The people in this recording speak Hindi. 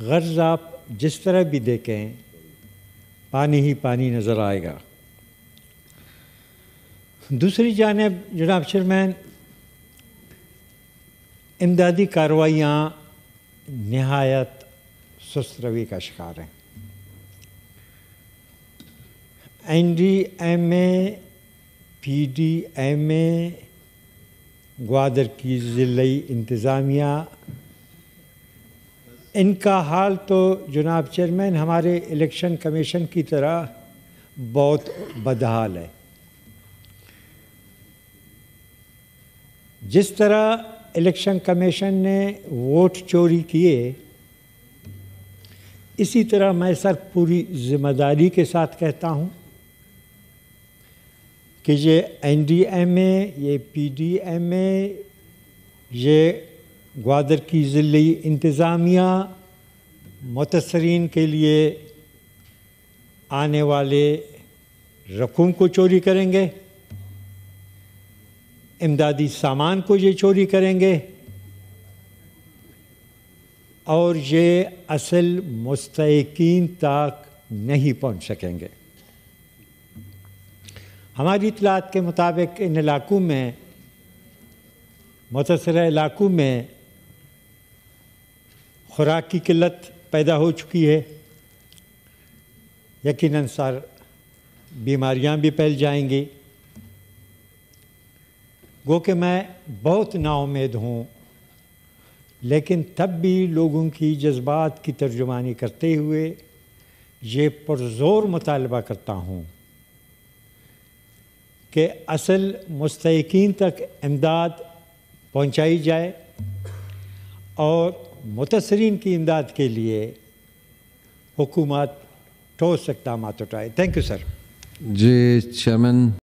गर्ज आप जिस तरह भी देखें पानी ही पानी नज़र आएगा दूसरी जानब जनाब चेयरमैन इमदादी कार्रवाइयाँ नहायत सुस्त रवि का शिकार हैं N D M A P D M A Gwadar की ज़िली इंतज़ामिया इनका हाल तो जनाब चेयरमैन हमारे इलेक्शन कमीशन की तरह बहुत बदहाल है जिस तरह इलेक्शन कमीशन ने वोट चोरी किए इसी तरह मैं सर पूरी जिम्मेदारी के साथ कहता हूँ कि ये एन डी एम ए ये पी डी एम ए ये ग्वादर की ज़िली इंतज़ामिया मुतसरीन के लिए आने वाले रकूम को चोरी करेंगे इमदादी सामान को ये चोरी करेंगे और ये असल मुस्तकिन तक नहीं पहुंच सकेंगे हमारी इतलात के मुताबिक इन इलाकों में मुतासर इलाकों में खुराक की किल्लत पैदा हो चुकी है यकीन अनुसार बीमारियां भी फैल जाएंगी गो कि मैं बहुत नाउमेद हूँ लेकिन तब भी लोगों की जज्बात की तर्जुमानी करते हुए ये पुरज़ोर मुतालबा करता हूँ कि असल मुस्तकिन तक इमदाद पहुँचाई जाए और मुतसरीन की इमदाद के लिए हुकूमत ठोस इकदाम उठाए thank you sir ji chairman